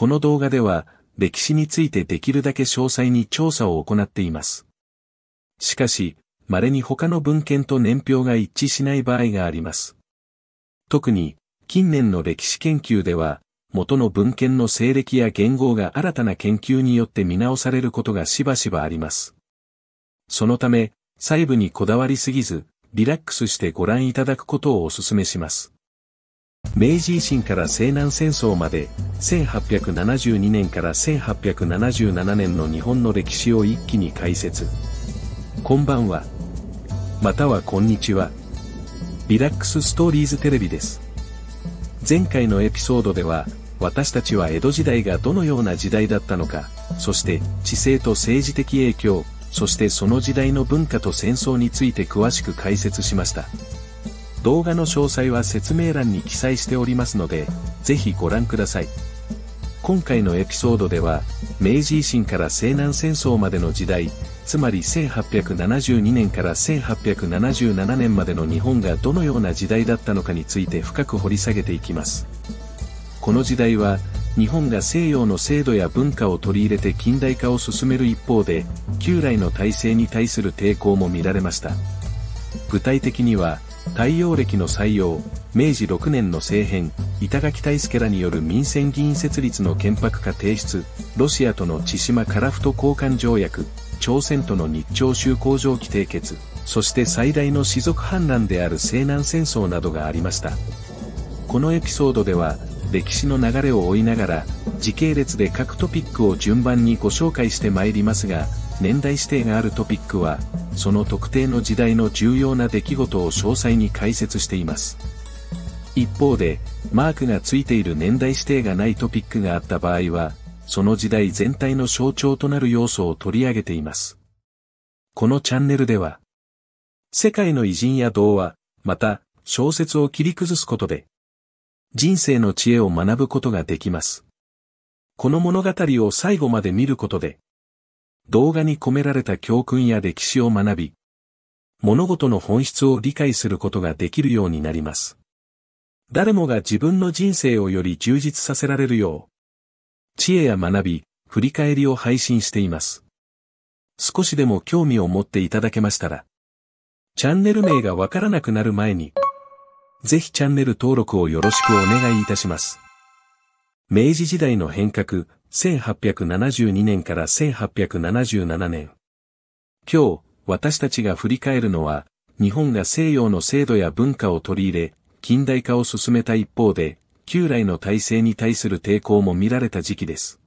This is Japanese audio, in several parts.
この動画では、歴史についてできるだけ詳細に調査を行っています。しかし、稀に他の文献と年表が一致しない場合があります。特に、近年の歴史研究では、元の文献の西暦や言語が新たな研究によって見直されることがしばしばあります。そのため、細部にこだわりすぎず、リラックスしてご覧いただくことをお勧めします。明治維新から西南戦争まで、1872年から1877年の日本の歴史を一気に解説。こんばんは。またはこんにちは。リラックスストーリーズテレビです。前回のエピソードでは、私たちは江戸時代がどのような時代だったのか、そして地政と政治的影響、そしてその時代の文化と戦争について詳しく解説しました。動画の詳細は説明欄に記載しておりますので、ぜひご覧ください。今回のエピソードでは、明治維新から西南戦争までの時代、つまり1872年から1877年までの日本がどのような時代だったのかについて深く掘り下げていきます。この時代は、日本が西洋の制度や文化を取り入れて近代化を進める一方で、旧来の体制に対する抵抗も見られました。具体的には、太陽暦の採用、明治6年の政変、板垣大助らによる民選議員設立の憲白化提出、ロシアとの千島樺太交換条約、朝鮮との日朝修好条規締結、そして最大の士族反乱である西南戦争などがありました。このエピソードでは、歴史の流れを追いながら、時系列で各トピックを順番にご紹介してまいりますが、年代指定があるトピックは、その特定の時代の重要な出来事を詳細に解説しています。一方で、マークがついている年代指定がないトピックがあった場合は、その時代全体の象徴となる要素を取り上げています。このチャンネルでは、世界の偉人や童話、また、小説を切り崩すことで、人生の知恵を学ぶことができます。この物語を最後まで見ることで、動画に込められた教訓や歴史を学び、物事の本質を理解することができるようになります。誰もが自分の人生をより充実させられるよう、知恵や学び、振り返りを配信しています。少しでも興味を持っていただけましたら、チャンネル名がわからなくなる前に、ぜひチャンネル登録をよろしくお願いいたします。明治時代の変革、1872年から1877年。今日、私たちが振り返るのは、日本が西洋の制度や文化を取り入れ、近代化を進めた一方で、旧来の体制に対する抵抗も見られた時期です。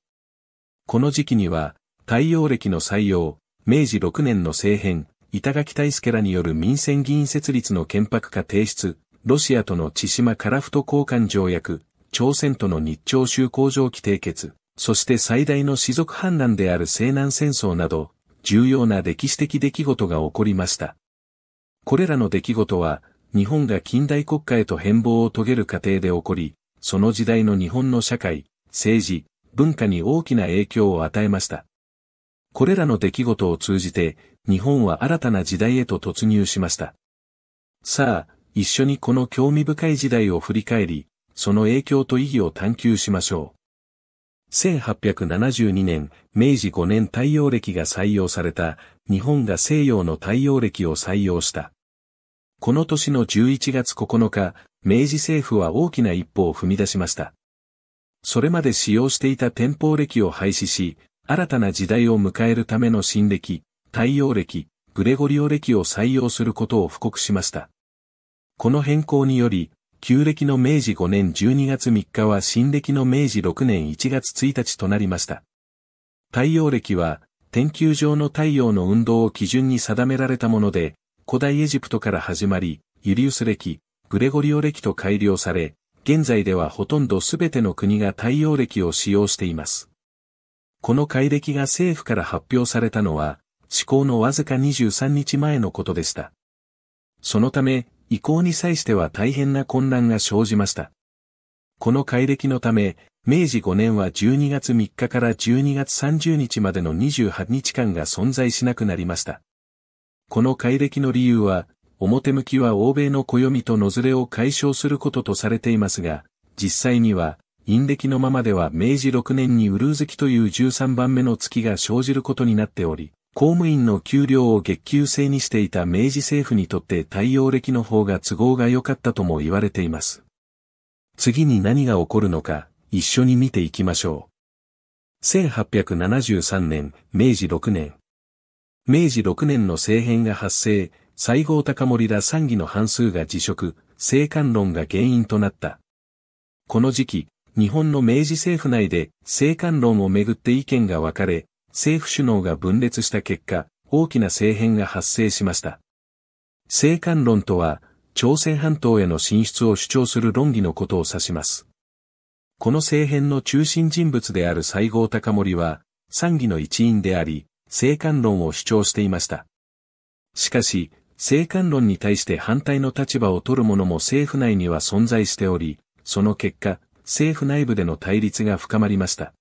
この時期には、太陽暦の採用、明治6年の政変、板垣大助らによる民選議員設立の憲白化提出、ロシアとの千島カラフト交換条約、朝鮮との日朝修好条規締結、そして最大の士族反乱である西南戦争など、重要な歴史的出来事が起こりました。これらの出来事は、日本が近代国家へと変貌を遂げる過程で起こり、その時代の日本の社会、政治、文化に大きな影響を与えました。これらの出来事を通じて、日本は新たな時代へと突入しました。さあ、一緒にこの興味深い時代を振り返り、その影響と意義を探求しましょう。1872年、明治5年太陽暦が採用された、日本が西洋の太陽暦を採用した。この年の11月9日、明治政府は大きな一歩を踏み出しました。それまで使用していた天保暦を廃止し、新たな時代を迎えるための新暦、太陽暦、グレゴリオ暦を採用することを布告しました。この変更により、旧暦の明治5年12月3日は新暦の明治6年1月1日となりました。太陽暦は、天球上の太陽の運動を基準に定められたもので、古代エジプトから始まり、ユリウス暦、グレゴリオ暦と改良され、現在ではほとんどすべての国が太陽暦を使用しています。この改暦が政府から発表されたのは、施行のわずか23日前のことでした。そのため、移行に際しては大変な混乱が生じました。この改暦のため、明治5年は12月3日から12月30日までの28日間が存在しなくなりました。この改暦の理由は、表向きは欧米の暦とのずれを解消することとされていますが、実際には、陰暦のままでは明治6年にウルー月という13番目の月が生じることになっており、公務員の給料を月給制にしていた明治政府にとって対応歴の方が都合が良かったとも言われています。次に何が起こるのか、一緒に見ていきましょう。1873年、明治6年。明治6年の政変が発生、西郷隆盛ら参議の半数が辞職、政官論が原因となった。この時期、日本の明治政府内で政官論をめぐって意見が分かれ、政府首脳が分裂した結果、大きな政変が発生しました。政官論とは、朝鮮半島への進出を主張する論議のことを指します。この政変の中心人物である西郷隆盛は、参議の一員であり、政官論を主張していました。しかし、政官論に対して反対の立場を取る者も政府内には存在しており、その結果、政府内部での対立が深まりました。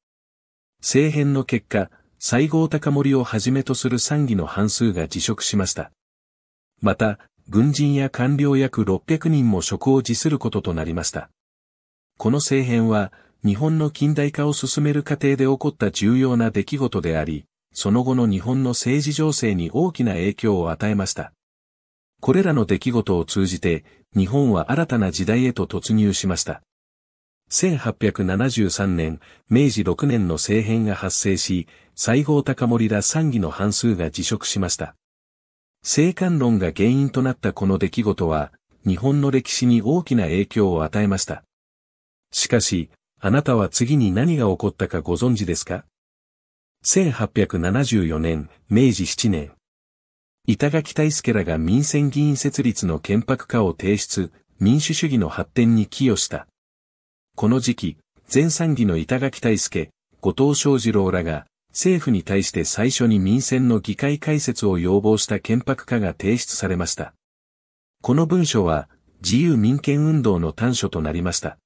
政変の結果、西郷隆盛をはじめとする参議の半数が辞職しました。また、軍人や官僚約600人も職を辞することとなりました。この政変は、日本の近代化を進める過程で起こった重要な出来事であり、その後の日本の政治情勢に大きな影響を与えました。これらの出来事を通じて、日本は新たな時代へと突入しました。1873年、明治6年の政変が発生し、西郷隆盛ら参議の半数が辞職しました。政官論が原因となったこの出来事は、日本の歴史に大きな影響を与えました。しかし、あなたは次に何が起こったかご存知ですか ?1874 年、明治7年。板垣大助らが民選議員設立の憲白化を提出、民主主義の発展に寄与した。この時期、前参議の板垣大輔、後藤昌二郎らが、政府に対して最初に民選の議会開設を要望した憲白化が提出されました。この文書は、自由民権運動の端緒となりました。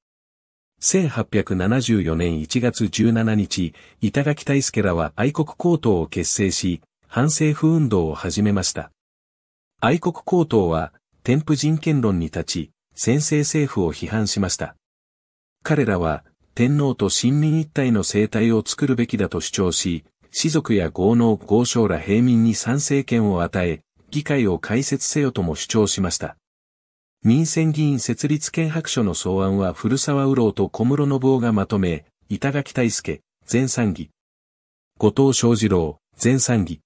1874年1月17日、板垣大輔らは愛国高等を結成し、反政府運動を始めました。愛国高等は、添付人権論に立ち、先制政府を批判しました。彼らは、天皇と親民一体の生態を作るべきだと主張し、士族や豪農豪商ら平民に参政権を与え、議会を開設せよとも主張しました。民選議員設立権白書の草案は古沢右郎と小室信夫がまとめ、板垣大介、前参議。後藤昌次郎、前参議。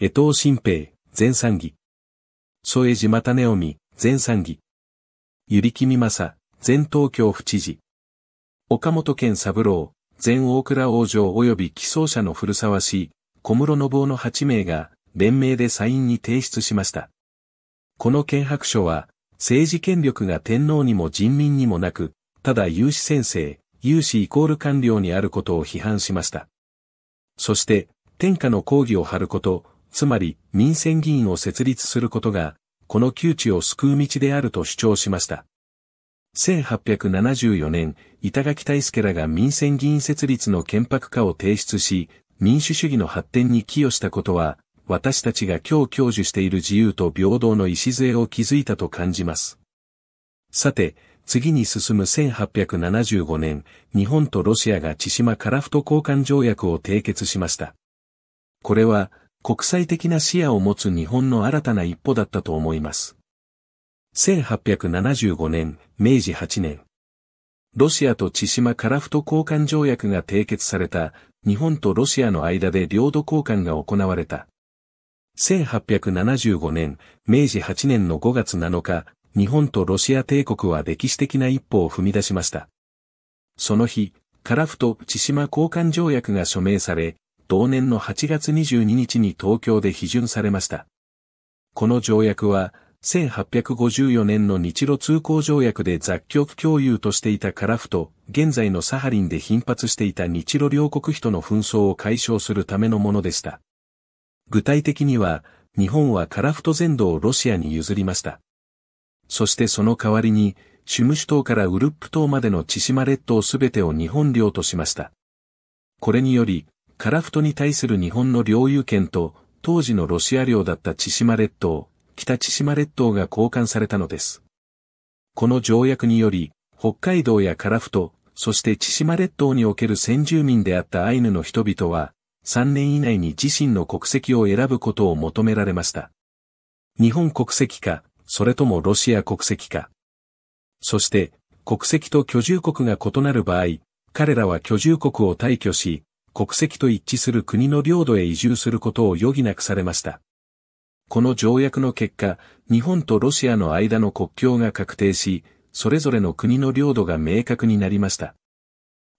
江藤新平、前参議。添江島種臣、前参議。百合木美正、前東京府知事。岡本健三郎、前大倉王城及び寄贈者の古沢氏、小室信夫の8名が、連名でサインに提出しました。この憲白書は、政治権力が天皇にも人民にもなく、ただ有志先生、有志イコール官僚にあることを批判しました。そして、天下の抗議を張ること、つまり民選議員を設立することが、この窮地を救う道であると主張しました。1874年、板垣大助らが民選議員設立の憲白化を提出し、民主主義の発展に寄与したことは、私たちが今日享受している自由と平等の礎を築いたと感じます。さて、次に進む1875年、日本とロシアが千島カラフト交換条約を締結しました。これは、国際的な視野を持つ日本の新たな一歩だったと思います。1875年、明治8年。ロシアと千島カラフト交換条約が締結された、日本とロシアの間で領土交換が行われた。1875年、明治8年の5月7日、日本とロシア帝国は歴史的な一歩を踏み出しました。その日、カラフト・千島交換条約が署名され、同年の8月22日に東京で批准されました。この条約は、1854年の日露通行条約で雑局共有としていたカラフト、現在のサハリンで頻発していた日露両国人の紛争を解消するためのものでした。具体的には、日本はカラフト全土をロシアに譲りました。そしてその代わりに、シュムシュ島からウルップ島までの千島列島すべてを日本領としました。これにより、カラフトに対する日本の領有権と、当時のロシア領だった千島列島、北千島列島が交換されたのです。この条約により、北海道や樺太、そして千島列島における先住民であったアイヌの人々は、3年以内に自身の国籍を選ぶことを求められました。日本国籍か、それともロシア国籍か。そして、国籍と居住国が異なる場合、彼らは居住国を退去し、国籍と一致する国の領土へ移住することを余儀なくされました。この条約の結果、日本とロシアの間の国境が確定し、それぞれの国の領土が明確になりました。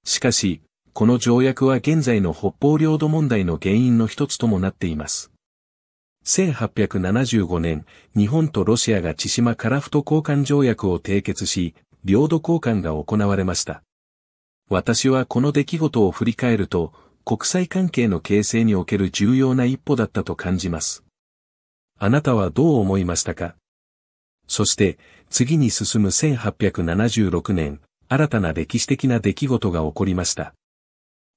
しかし、この条約は現在の北方領土問題の原因の一つともなっています。1875年、日本とロシアが千島カラフト交換条約を締結し、領土交換が行われました。私はこの出来事を振り返ると、国際関係の形成における重要な一歩だったと感じます。あなたはどう思いましたかそして、次に進む1876年、新たな歴史的な出来事が起こりました。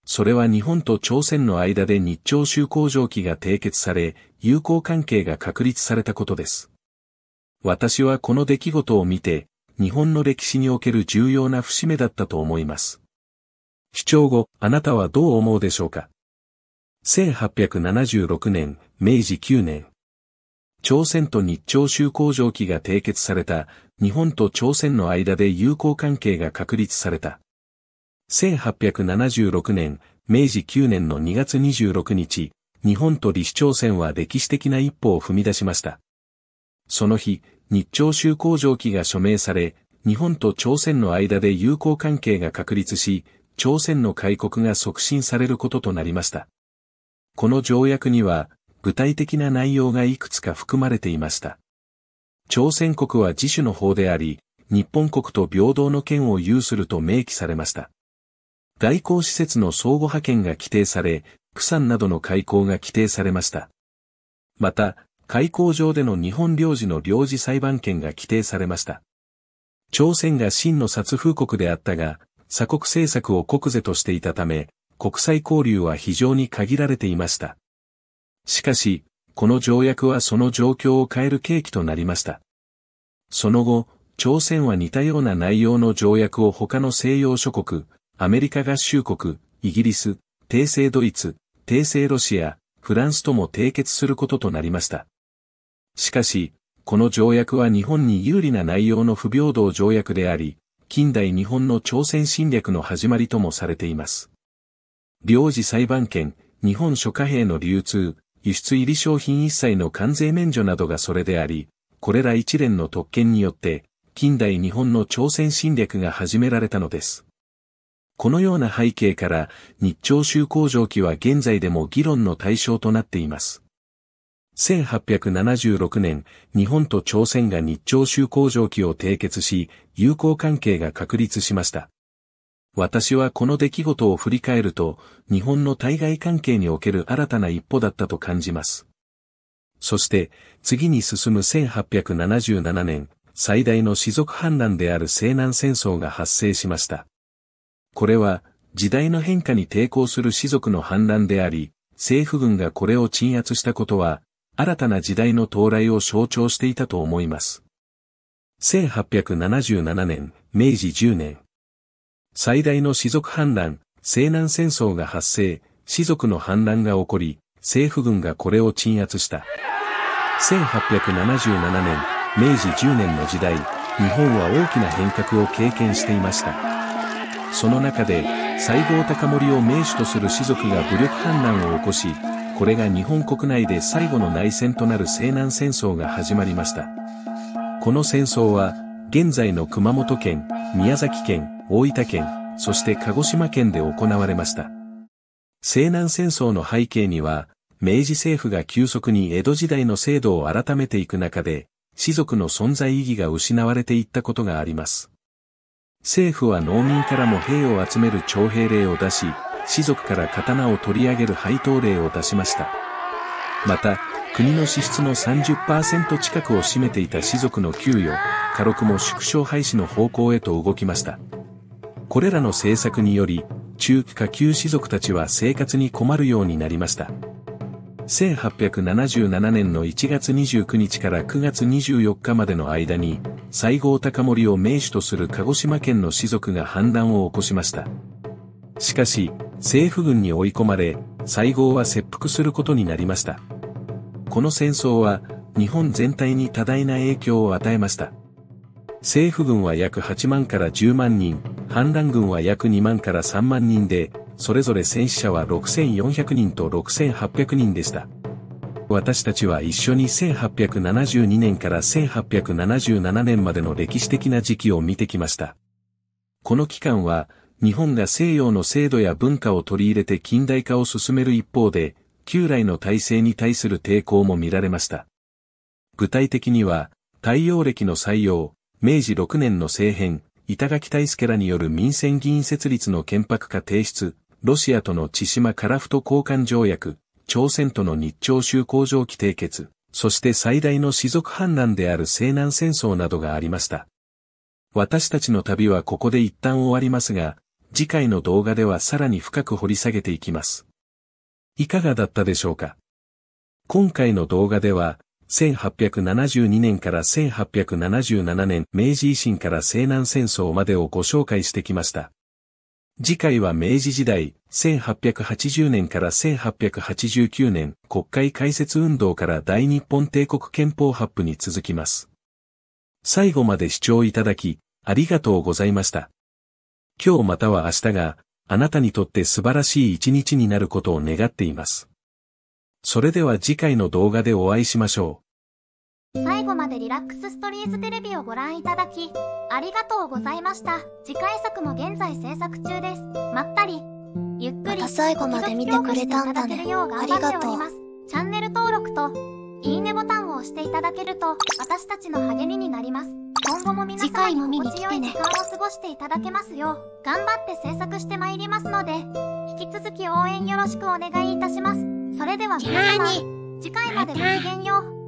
それは日本と朝鮮の間で日朝修好条記が締結され、友好関係が確立されたことです。私はこの出来事を見て、日本の歴史における重要な節目だったと思います。主張後、あなたはどう思うでしょうか ?1876 年、明治9年、朝鮮と日朝修好条記が締結された、日本と朝鮮の間で友好関係が確立された。1876年、明治9年の2月26日、日本と李氏朝鮮は歴史的な一歩を踏み出しました。その日、日朝修好条記が署名され、日本と朝鮮の間で友好関係が確立し、朝鮮の開国が促進されることとなりました。この条約には、具体的な内容がいくつか含まれていました。朝鮮国は自主の法であり、日本国と平等の権を有すると明記されました。外交施設の相互派遣が規定され、釜山などの開港が規定されました。また、開港上での日本領事の領事裁判権が規定されました。朝鮮が真の殺風国であったが、鎖国政策を国是としていたため、国際交流は非常に限られていました。しかし、この条約はその状況を変える契機となりました。その後、朝鮮は似たような内容の条約を他の西洋諸国、アメリカ合衆国、イギリス、帝政ドイツ、帝政ロシア、フランスとも締結することとなりました。しかし、この条約は日本に有利な内容の不平等条約であり、近代日本の朝鮮侵略の始まりともされています。領事裁判権、日本諸貨幣の流通、輸出入り商品一切の関税免除などがそれであり、これら一連の特権によって、近代日本の朝鮮侵略が始められたのです。このような背景から、日朝修工場期は現在でも議論の対象となっています。1876年、日本と朝鮮が日朝修工場期を締結し、友好関係が確立しました。私はこの出来事を振り返ると、日本の対外関係における新たな一歩だったと感じます。そして、次に進む1877年、最大の士族反乱である西南戦争が発生しました。これは、時代の変化に抵抗する士族の反乱であり、政府軍がこれを鎮圧したことは、新たな時代の到来を象徴していたと思います。1877年、明治10年、最大の士族反乱、西南戦争が発生、士族の反乱が起こり、政府軍がこれを鎮圧した。1877年、明治10年の時代、日本は大きな変革を経験していました。その中で、西郷隆盛を名手とする士族が武力反乱を起こし、これが日本国内で最後の内戦となる西南戦争が始まりました。この戦争は、現在の熊本県、宮崎県、大分県、そして鹿児島県で行われました。西南戦争の背景には、明治政府が急速に江戸時代の制度を改めていく中で、士族の存在意義が失われていったことがあります。政府は農民からも兵を集める徴兵令を出し、士族から刀を取り上げる配当令を出しました。また、国の支出の30%近くを占めていた士族の給与、家禄も縮小廃止の方向へと動きました。これらの政策により、中下級士族たちは生活に困るようになりました。1877年の1月29日から9月24日までの間に、西郷隆盛を名手とする鹿児島県の士族が反乱を起こしました。しかし、政府軍に追い込まれ、西郷は切腹することになりました。この戦争は、日本全体に多大な影響を与えました。政府軍は約8万から10万人、反乱軍は約2万から3万人で、それぞれ戦死者は6400人と6800人でした。私たちは一緒に1872年から1877年までの歴史的な時期を見てきました。この期間は、日本が西洋の制度や文化を取り入れて近代化を進める一方で、旧来の体制に対する抵抗も見られました。具体的には、太陽暦の採用、明治6年の政変、板垣大助らによる民選議員設立の憲白化提出、ロシアとの千島カラフト交換条約、朝鮮との日朝修好条規締結、そして最大の士族反乱である西南戦争などがありました。私たちの旅はここで一旦終わりますが、次回の動画ではさらに深く掘り下げていきます。いかがだったでしょうか今回の動画では、1872年から1877年、明治維新から西南戦争までをご紹介してきました。次回は明治時代、1880年から1889年、国会開設運動から大日本帝国憲法発布に続きます。最後まで視聴いただき、ありがとうございました。今日または明日が、あなたにとって素晴らしい一日になることを願っています。それでは次回の動画でお会いしましょう。最後までリラックスストリーズテレビをご覧いただき、ありがとうございました。次回作も現在制作中です。まったり。ゆっくり、ま、最後まで見てくれたんだね。ありがとう。チャンネル登録と、いいねボタンを押していただけると、私たちの励みになります。今後も皆さんに心地よい時間を過ごしていただけますよう、頑張って制作してまいりますので、引き続き応援よろしくお願いいたします。それでは皆様、次回までごきげんよう。